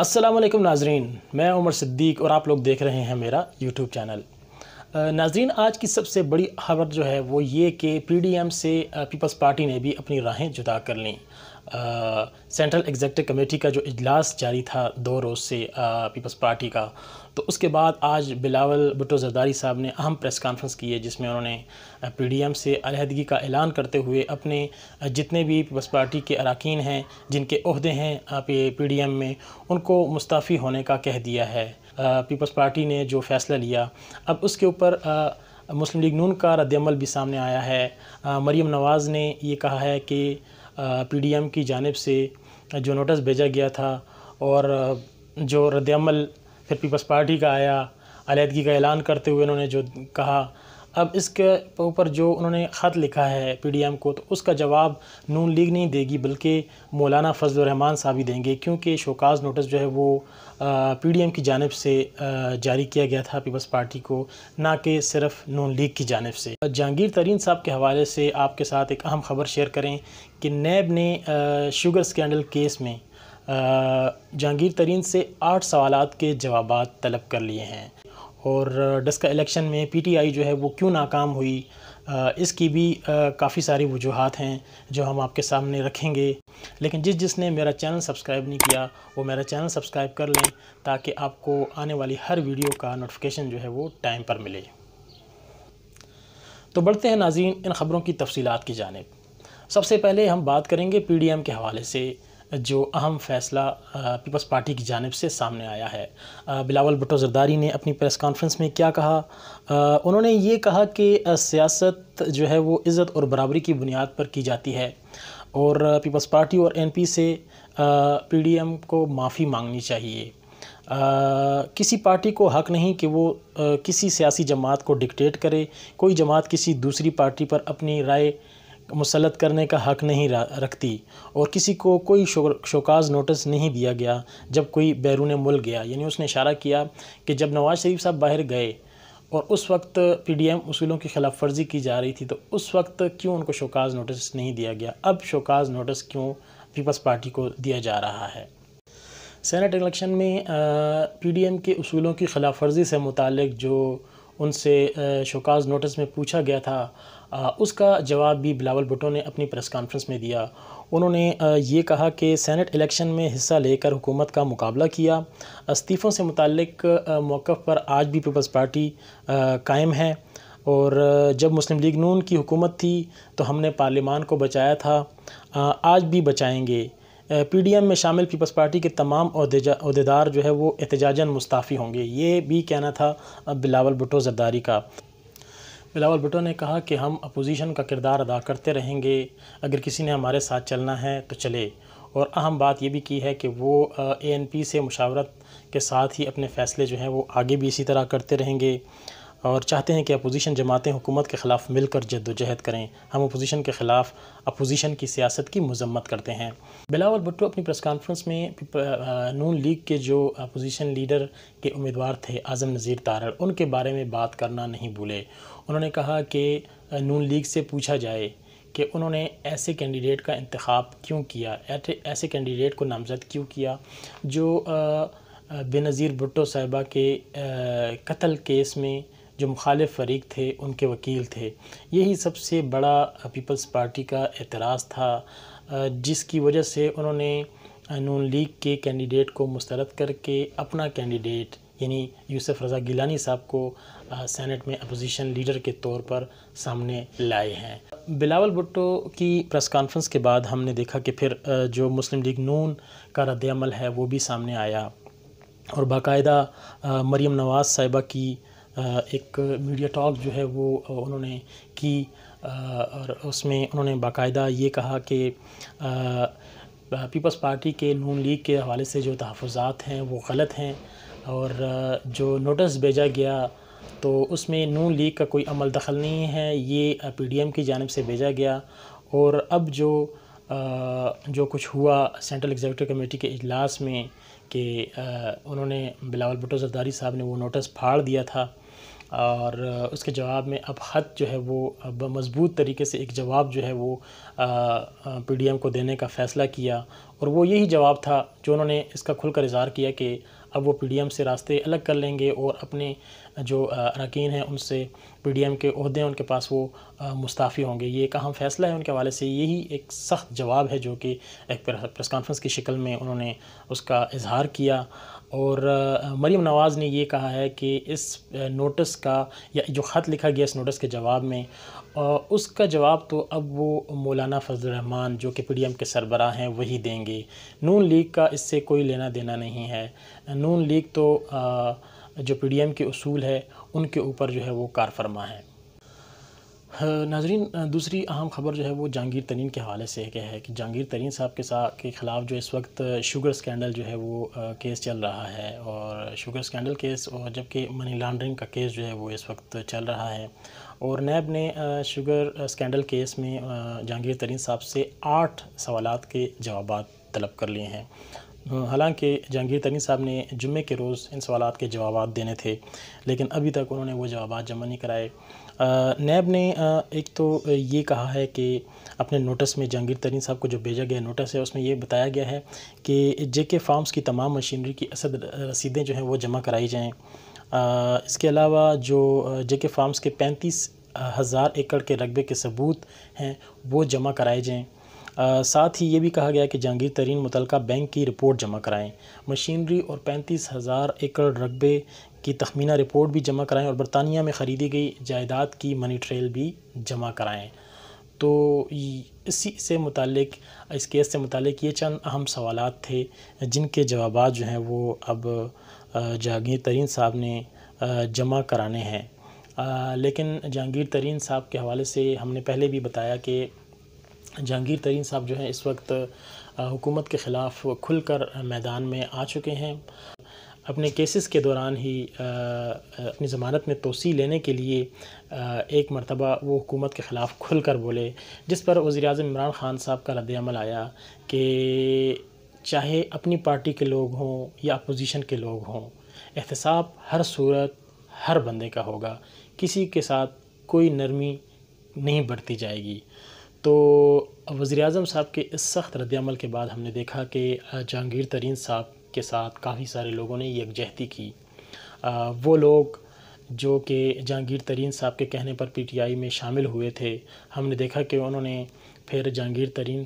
असलम नाजरीन मैं उमर सिद्दीक और आप लोग देख रहे हैं मेरा यूट्यूब चैनल नाजरीन आज की सबसे बड़ी खबर जो है वो ये कि पीडीएम से पीपल्स पार्टी ने भी अपनी राहें जुदा कर लीं सेंट्रल एग्जेक्टिव कमेटी का जो इजलास जारी था दो रोज़ से पीपल्स पार्टी का तो उसके बाद आज बिलावल भुटो जरदारी साहब ने अहम प्रेस कॉन्फ्रेंस की है जिसमें उन्होंने पीडीएम से अलहदगी का ऐलान करते हुए अपने जितने भी पीपल्स पार्टी के अरकान हैं जिनके अहदे हैं पीडीएम में उनको मुस्ताफ़ी होने का कह दिया है पीपल्स पार्टी ने जो फ़ैसला लिया अब उसके ऊपर मुस्लिम लीग नून का रद्दमल भी सामने आया है मरीम नवाज़ ने ये कहा है कि पीडीएम की जानब से जो नोटिस भेजा गया था और जो रद्दमल फिर पीपल्स पार्टी का आया अलीहदगी का ऐलान करते हुए उन्होंने जो कहा अब इसके ऊपर जो उन्होंने ख़त लिखा है पीडीएम को तो उसका जवाब नून लीग नहीं देगी बल्कि मौलाना फजलरहमान साहब ही देंगे क्योंकि शोकाज नोटिस जो है वो पीडीएम की जानब से जारी किया गया था पीपल्स पार्टी को ना कि सिर्फ नून लीग की जानब से जहांगीर तरीन साहब के हवाले से आपके साथ एक अहम ख़बर शेयर करें कि नैब ने शुगर स्कैंडल केस में जहांगीर तरीन से आठ सवाल के जवाब तलब कर लिए हैं और डस्का इलेक्शन में पीटीआई जो है वो क्यों नाकाम हुई इसकी भी काफ़ी सारी वजूहत हैं जो हम आपके सामने रखेंगे लेकिन जिस जिसने मेरा चैनल सब्सक्राइब नहीं किया वो मेरा चैनल सब्सक्राइब कर लें ताकि आपको आने वाली हर वीडियो का नोटिफिकेशन जो है वो टाइम पर मिले तो बढ़ते हैं नाजीन इन ख़बरों की तफसीत की जानब सबसे पहले हम बात करेंगे पी के हवाले से जो अहम फैसला पीपल्स पार्टी की जानब से सामने आया है बिलावल भुटो जरदारी ने अपनी प्रेस कॉन्फ्रेंस में क्या कहा उन्होंने ये कहा कि सियासत जो है वो इज़्ज़त और बराबरी की बुनियाद पर की जाती है और पीपल्स पार्टी और एनपी से पीडीएम को माफ़ी मांगनी चाहिए आ, किसी पार्टी को हक नहीं कि वो आ, किसी सियासी जमात को डिक्टेट करे कोई जमात किसी दूसरी पार्टी पर अपनी राय मुसलत करने का हक़ नहीं रखती और किसी को कोई शोकाज नोटिस नहीं दिया गया जब कोई बैरून मुल्क गया यानी उसने इशारा किया कि जब नवाज़ शरीफ साहब बाहर गए और उस वक्त पी डी एम उसूलों की खिलाफ वर्जी की जा रही थी तो उस वक्त क्यों उनको शोकाज नोटिस नहीं दिया गया अब शोकाज नोटिस क्यों पीपल्स पार्टी को दिया जा रहा है सेनेट इलेक्शन में पी डी एम के असूलों की खिलाफ वर्जी से मुतल जो उनसे शोकाज नोटिस में पूछा गया था उसका जवाब भी बिलावल भुटो ने अपनी प्रेस कॉन्फ्रेंस में दिया उन्होंने ये कहा कि सेनेट इलेक्शन में हिस्सा लेकर हुकूमत का मुकाबला किया इस्तीफ़ों से मुतक मौक़ पर आज भी पीपल्स पार्टी कायम है और जब मुस्लिम लीग नून की हुकूमत थी तो हमने पार्लियामान को बचाया था आज भी बचाएंगे पीडीएम में शामिल पीपल्स पार्टी के तमाम अहदेदार जो है वो एहतजाजन मुस्ताफ़ी होंगे ये भी कहना था बिलावल भुटो जरदारी का बिलावल भुटो ने कहा कि हम अपोजिशन का किरदार अदा करते रहेंगे अगर किसी ने हमारे साथ चलना है तो चले और अहम बात यह भी की है कि वो ए एन पी से मुशावरत के साथ ही अपने फ़ैसले जो हैं वो आगे भी इसी तरह करते रहेंगे और चाहते हैं कि अपोजीशन जमातें हुकूमत के ख़िलाफ़ मिलकर जद्दोजहद करें हम अपोजीशन के ख़िलाफ़ अपोजीशन की सियासत की मजम्मत करते हैं बिलावल भुट्टो अपनी प्रेस कॉन्फ्रेंस में नून लीग के जो अपोजिशन लीडर के उम्मीदवार थे आज़म नज़ीर तारड़ उनके बारे में बात करना नहीं भूले उन्होंने कहा कि नून लीग से पूछा जाए कि उन्होंने ऐसे कैंडिडेट का इंतखब क्यों किया ऐसे कैंडिडेट को नामजद क्यों किया जो बेनज़ीर भुट्टो साहिबा के कत्ल केस में जो मुखालिफ फरीक थे उनके वकील थे यही सबसे बड़ा पीपल्स पार्टी का एतराज़ था जिसकी वजह से उन्होंने नून लीग के कैंडिडेट को मुस्तरद करके अपना कैंडिडेट यानी यूसुफ रज़ा गिलानी साहब को आ, सेनेट में अपोजिशन लीडर के तौर पर सामने लाए हैं बिलावल भुट्टो की प्रेस कॉन्फ्रेंस के बाद हमने देखा कि फिर जो मुस्लिम लीग नून का रद्द अमल है वो भी सामने आया और बाकायदा मरीम नवाज़ साहिबा की एक मीडिया टॉक जो है वो उन्होंने की और उसमें उन्होंने बाकायदा ये कहा कि पीपल्स पार्टी के नून लीग के हवाले से जो तहफ़ात हैं वो गलत हैं और जो नोटिस भेजा गया तो उसमें नून लीग का कोई अमल दखल नहीं है ये पीडीएम की जानब से भेजा गया और अब जो जो कुछ हुआ सेंट्रल एग्जीक्यूटिव कमेटी के अजलास में कि उन्होंने बिलावल भुटो जरदारी साहब ने वो नोटिस फाड़ दिया था और उसके जवाब में अब हद जो है वो अब मजबूत तरीके से एक जवाब जो है वो पी डी एम को देने का फ़ैसला किया और वो यही जवाब था जो उन्होंने इसका खुलकर इजहार किया कि अब वो पी से रास्ते अलग कर लेंगे और अपने जो अरकान हैं उनसे पी डी एम के अहदे उनके पास वो मुस्ताफ़ी होंगे ये एक अहम फ़ैसला है उनके हवाले से यही एक सख्त जवाब है जो कि एक प्रेस कॉन्फ्रेंस की शक्ल में उन्होंने उसका इजहार किया और मरीम नवाज़ ने ये कहा है कि इस नोटिस का या जो ख़त लिखा गया इस नोटिस के जवाब में उसका जवाब तो अब वो मौलाना फजलरहमान जो कि पी के सरबरा हैं वही देंगे नून लीग का इससे कोई लेना देना नहीं है नून लीग तो जो पी के असूल है उनके ऊपर जो है वो कार फरमा है नाजरीन दूसरी अहम खबर जो है वो जहांगीर तरीन के हवाले से है, है कि जहांगीर तरीन साहब के साथ के ख़िलाफ़ जो इस वक्त शुगर स्कैंडल जो है वो केस चल रहा है और शुगर स्कैंडल केस और जबकि मनी लॉन्ड्रिंग का केस जो है वो इस वक्त चल रहा है और नैब ने शुगर स्कैंडल केस में जहांगीर तरीन साहब से आठ सवाल के जवाब तलब कर लिए हैं हालांकि जहांगीर तरीन साहब ने जुमे के रोज़ इन सवाल के जवाब देने थे लेकिन अभी तक उन्होंने वो जवाब जमा नहीं कराए नैब ने एक तो ये कहा है कि अपने नोटिस में जहांगीर तरीन साहब को जो भेजा गया नोटिस है उसमें ये बताया गया है कि जे के फार्म्स की तमाम मशीनरी की असद रसीदें जो हैं वो जमा कराई जाएँ इसके अलावा जो जे के फार्म्स के पैंतीस हज़ार एकड़ के रकबे के सबूत हैं वो जमा कराए जाएँ साथ ही ये भी कहा गया कि जहांगीर तरीन मुतल बैंक की रिपोर्ट जमा कराएँ मशीनरी और पैंतीस हज़ार एकड़ रकबे की तखमीना रिपोर्ट भी जमा कराएँ और बरतानिया में ख़रीदी गई जायदाद की मनी ट्रेल भी जमा कराएँ तो इसी से मुतक इस केस से मुतलिक ये चंद अहम सवाल थे जिनके जवाब जो हैं वो अब जहांगीर तरीन साहब ने जमा कराने हैं लेकिन जहांगीर तरीन साहब के हवाले से हमने पहले भी बताया कि जहांगीर तरीन साहब जो हैं इस वक्त हुकूमत के ख़िलाफ़ खुलकर मैदान में आ चुके हैं अपने केसेस के दौरान ही अपनी ज़मानत में तोसी लेने के लिए एक मरतबा वो हुकूमत के ख़िलाफ़ खुल कर बोले जिस पर वज़ी अजम इमरान ख़ान साहब का रद्दमल आया कि चाहे अपनी पार्टी के लोग हों या अपोजिशन के लोग हों एहतसाब हर सूरत हर बंदे का होगा किसी के साथ कोई नरमी नहीं बढ़ती जाएगी तो वज़ी अजम साहब के इस सख्त रद्दमल के बाद हमने देखा कि जहांगीर तरीन साहब के साथ काफ़ी सारे लोगों ने यकजहती की आ, वो लोग जो कि जहांगीर तरीन साहब के कहने पर पीटीआई में शामिल हुए थे हमने देखा कि उन्होंने फिर जहांगीर तरीन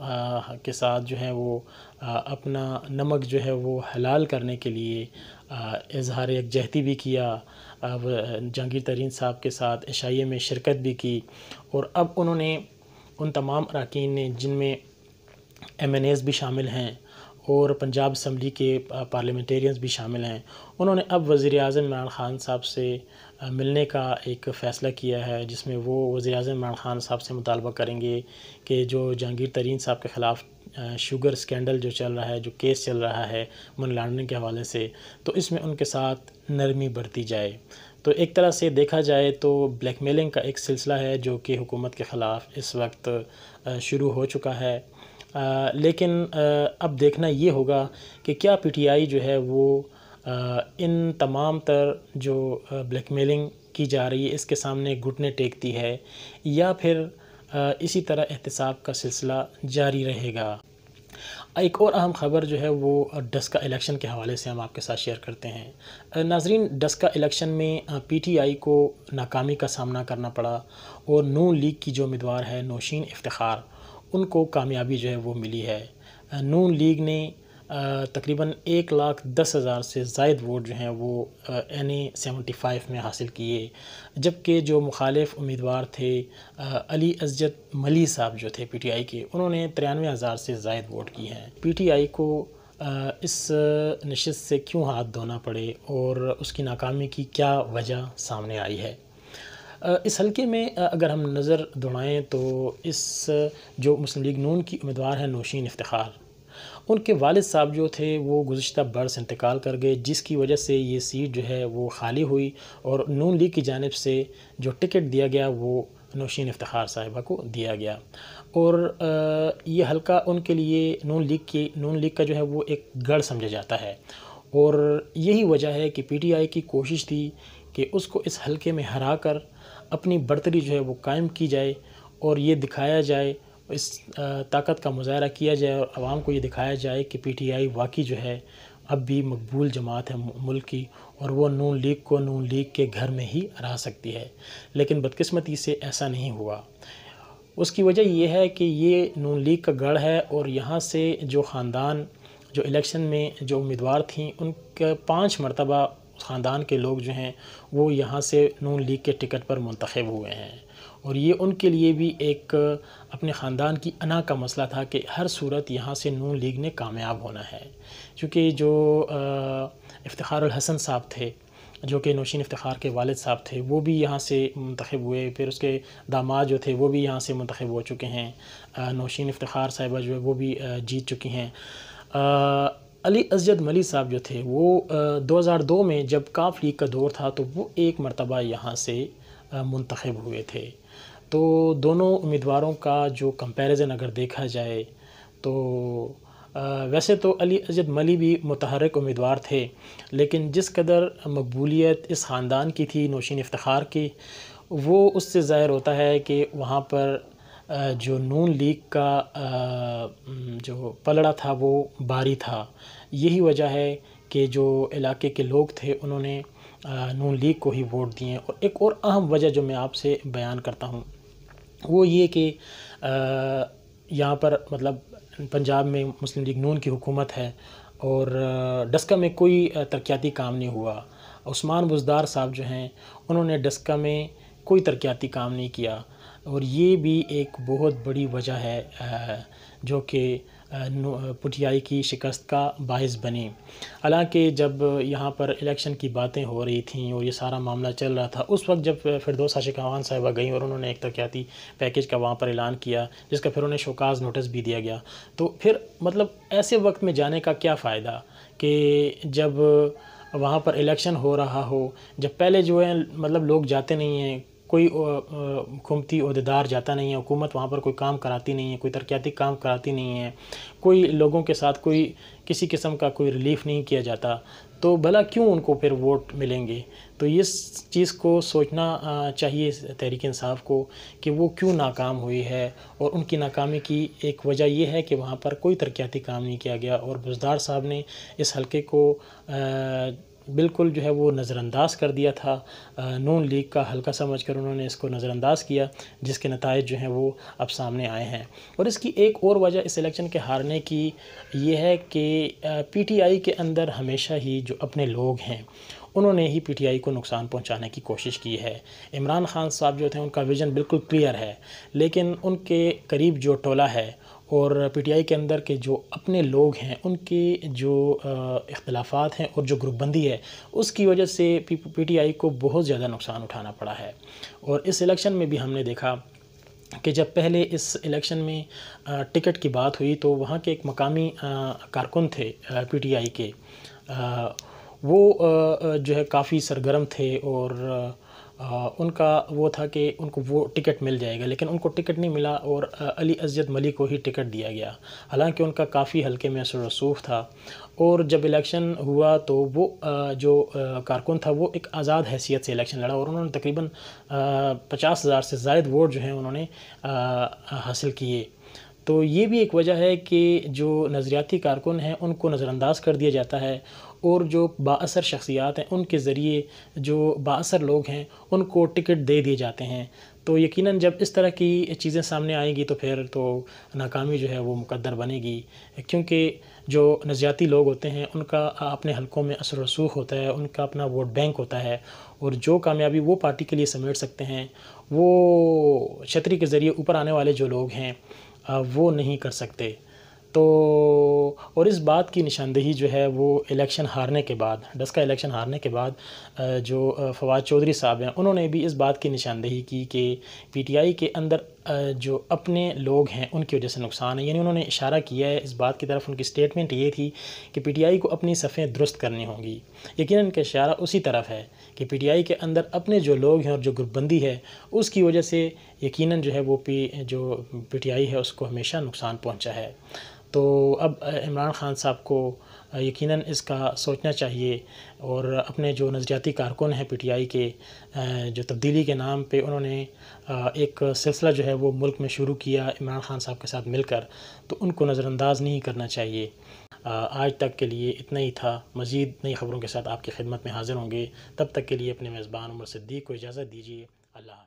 के साथ जो है वो अपना नमक जो है वो हलाल करने के लिए इजहार यकजहती भी किया अब जहांगीर तरीन साहब के साथ एशाइये में शिरकत भी की और अब उन्होंने उन तमाम अरकान ने जिनमें एम एन एज़ भी शामिल हैं और पंजाब असम्बली के पार्लियामेंटेरियंस भी शामिल हैं उन्होंने अब वज़ी अजम इमरान ख़ान साहब से मिलने का एक फ़ैसला किया है जिसमें वो वज़ी अजम इमरान ख़ान साहब से मुतालबा करेंगे कि जो जहांगीर तरीन साहब के ख़िलाफ़ शुगर स्कैंडल जो चल रहा है जो केस चल रहा है मन लॉन्ड्रिंग के हवाले से तो इसमें उनके साथ नरमी बरती जाए तो एक तरह से देखा जाए तो ब्लैक मेलिंग का एक सिलसिला है जो कि हुकूमत के ख़िलाफ़ इस वक्त शुरू हो चुका है आ, लेकिन आ, अब देखना ये होगा कि क्या पीटीआई जो है वो आ, इन तमाम तर जो ब्लैकमेलिंग की जा रही है इसके सामने घुटने टेकती है या फिर इसी तरह एहतसाब का सिलसिला जारी रहेगा एक और अहम ख़बर जो है वो डस्का इलेक्शन के हवाले से हम आपके साथ शेयर करते हैं नाजरीन डस्का इलेक्शन में पीटीआई को नाकामी का सामना करना पड़ा और नू लीग की जो उम्मीदवार है नौशीन इफ्तार उनको कामयाबी जो है वो मिली है नून लीग ने तकरीबन एक लाख दस हज़ार से जायद वोट जो हैं वो एन ए सेवेंटी फ़ाइव में हासिल किए जबकि जो मुखालिफ उम्मीदवार थे अली अजद मली साहब जो थे पी टी आई के उन्होंने तिरानवे हज़ार से जायद वोट किए हैं पी टी आई को इस नशस्त से क्यों हाथ धोना पड़े और उसकी नाकामी की क्या वजह सामने आई है इस हलके में अगर हम नज़र दौड़ाएँ तो इस जो मुस्लिम लीग नून की उम्मीदवार हैं नौशीन इफ्तार उनके वालिद साहब जो थे वो गुज्त बरस इंतकाल कर गए जिसकी वजह से ये सीट जो है वो खाली हुई और नून लीग की जानब से जो टिकट दिया गया वो नौशीन इफ्तार साहिबा को दिया गया और ये हल्का उनके लिए नून लीग की नून लीग का जो है वो एक गढ़ समझा जाता है और यही वजह है कि पीटीआई की कोशिश थी कि उसको इस हलके में हरा कर अपनी बढ़तरी जो है वो कायम की जाए और ये दिखाया जाए इस ताकत का मुजाहरा किया जाए और आवाम को ये दिखाया जाए कि पी टी आई वाकई जो है अब भी मकबूल जमात है मुल्क की और वो नून लीग को नून लीग के घर में ही रह सकती है लेकिन बदकस्मती से ऐसा नहीं हुआ उसकी वजह यह है कि ये नून लीग का गढ़ है और यहाँ से जो ख़ानदान जो इलेक्शन में जो उम्मीदवार थी उनका पाँच मरतबा ख़ानदान के लोग जो हैं वो यहाँ से नून लीग के टिकट पर मंतखब हुए हैं और ये उनके लिए भी एक अपने ख़ानदान की अना का मसला था कि हर सूरत यहाँ से नून लीग ने कामयाब होना है क्योंकि जो इफ्तार हसन साहब थे जो कि नौशीन इफ्तार के वालद साहब थे वो भी यहाँ से मंतखब हुए फिर उसके दामाद जो थे वो भी यहाँ से मंतखब हो चुके हैं नौशीन इफ्तार साहिबा जो है वो भी जीत चुकी हैं अली अजद मली साहब जो थे वो दो हज़ार दो में जब काफ लीग का दौर था तो वो एक मरतबा यहाँ से मंतखब हुए थे तो दोनों उम्मीदवारों का जो कंपैरिजन अगर देखा जाए तो वैसे तो अली अजद मली भी मतहरक उम्मीदवार थे लेकिन जिस कदर मकबूलीत इस ख़ानदान की थी नौशीन इफ्तार की वो उससे ज़ाहिर होता है कि वहाँ पर जो नून लीग का जो पलड़ा था वो बारी था यही वजह है कि जो इलाके के लोग थे उन्होंने नून लीग को ही वोट दिए और एक और अहम वजह जो मैं आपसे बयान करता हूँ वो ये कि यहाँ पर मतलब पंजाब में मुस्लिम लीग नून की हुकूमत है और डस्का में कोई तरक्याती काम नहीं हुआ उस्मान बुजदार साहब जो हैं उन्होंने डस्का में कोई तरक्याती काम नहीं किया और ये भी एक बहुत बड़ी वजह है जो कि पुटियाई की शिकस्त का बायस बने हालांकि जब यहाँ पर इलेक्शन की बातें हो रही थीं और ये सारा मामला चल रहा था उस वक्त जब फिर दो अवान साहिबा गई और उन्होंने एक तकियाती पैकेज का वहाँ पर ऐलान किया जिसका फिर उन्हें शोकाज नोटिस भी दिया गया तो फिर मतलब ऐसे वक्त में जाने का क्या फ़ायदा कि जब वहाँ पर इलेक्शन हो रहा हो जब पहले जो है मतलब लोग जाते नहीं हैं कोई हुकूमती अहदेदार जाता नहीं है हुकूमत वहाँ पर कोई काम कराती नहीं है कोई तरक्याती काम कराती नहीं है कोई लोगों के साथ कोई किसी किस्म का कोई रिलीफ नहीं किया जाता तो भला क्यों उनको फिर वोट मिलेंगे तो इस चीज़ को सोचना चाहिए तहरीक इंसाफ को कि वो क्यों नाकाम हुई है और उनकी नाकामी की एक वजह यह है कि वहाँ पर कोई तरक्याती काम नहीं किया गया और बुजदार साहब ने इस हलके को आ, बिल्कुल जो है वो नज़रअंदाज कर दिया था नून लीग का हल्का समझ कर उन्होंने इसको नज़रअंदाज किया जिसके नतज जो हैं वो अब सामने आए हैं और इसकी एक और वजह इस इलेक्शन के हारने की ये है कि पीटीआई के अंदर हमेशा ही जो अपने लोग हैं उन्होंने ही पीटीआई को नुकसान पहुंचाने की कोशिश की है इमरान खान साहब जो थे उनका विज़न बिल्कुल क्लियर है लेकिन उनके करीब जो टोला है और पीटीआई के अंदर के जो अपने लोग हैं उनके जो इख्तलाफात हैं और जो ग्रुपबंदी है उसकी वजह से पीटीआई को बहुत ज़्यादा नुकसान उठाना पड़ा है और इस इलेक्शन में भी हमने देखा कि जब पहले इस इलेक्शन में टिकट की बात हुई तो वहाँ के एक मकामी कारकुन थे पीटीआई के वो जो है काफ़ी सरगर्म थे और उनका वो था कि उनको वो टिकट मिल जाएगा लेकिन उनको टिकट नहीं मिला और अली अजद मलिक को ही टिकट दिया गया हालांकि उनका काफ़ी हल्के में असर रसूख था और जब इलेक्शन हुआ तो वो जो कारकुन था वो एक आज़ाद हैसियत से इलेक्शन लड़ा और उन्होंने तकरीबन पचास हज़ार से जायद वोट जो हैं उन्होंने हासिल किए तो ये भी एक वजह है कि जो नज़रियाती कारकुन हैं उनको नज़रअंदाज कर दिया जाता है और जो बासर शख्सियात हैं उनके ज़रिए जो बासर लोग हैं उनको टिकट दे दिए जाते हैं तो यकीनन जब इस तरह की चीज़ें सामने आएंगी तो फिर तो नाकामी जो है वो मुकद्दर बनेगी क्योंकि जो नज़रियाती लोग होते हैं उनका अपने हलकों में असर रसूख होता है उनका अपना वोट बैंक होता है और जो कामयाबी वो पार्टी के लिए समेट सकते हैं वो छतरी के ज़रिए ऊपर आने वाले जो लोग हैं वो नहीं कर सकते तो और इस बात की निशानदेही जो है वो इलेक्शन हारने के बाद डस का इलेक्शन हारने के बाद जो फवाद चौधरी साहब हैं उन्होंने भी इस बात की निशानदेही की कि पीटीआई के अंदर जो अपने लोग हैं उनकी वजह से नुकसान है यानी उन्होंने इशारा किया है इस बात की तरफ उनकी स्टेटमेंट ये थी कि पीटीआई को अपनी सफ़ें दुरुस्त करनी होंगी यकीन इनका इशारा उसी तरफ है कि पीटीआई के अंदर अपने जो लोग हैं और जो ग्रुपबंदी है उसकी वजह से यकीनन जो है वो पी जो पी है उसको हमेशा नुकसान पहुँचा है तो अब इमरान ख़ान साहब को यकीनन इसका सोचना चाहिए और अपने जो नज़रियाती कारकुन हैं पीटीआई के जो तब्दीली के नाम पे उन्होंने एक सिलसिला जो है वो मुल्क में शुरू किया इमरान ख़ान साहब के साथ मिलकर तो उनको नज़रअंदाज नहीं करना चाहिए आज तक के लिए इतना ही था मज़ीद नई ख़बरों के साथ आपकी खिदमत में हाज़िर होंगे तब तक के लिए अपने मेज़बान उमर सिद्दीक को इजाज़त दीजिए अल्लाह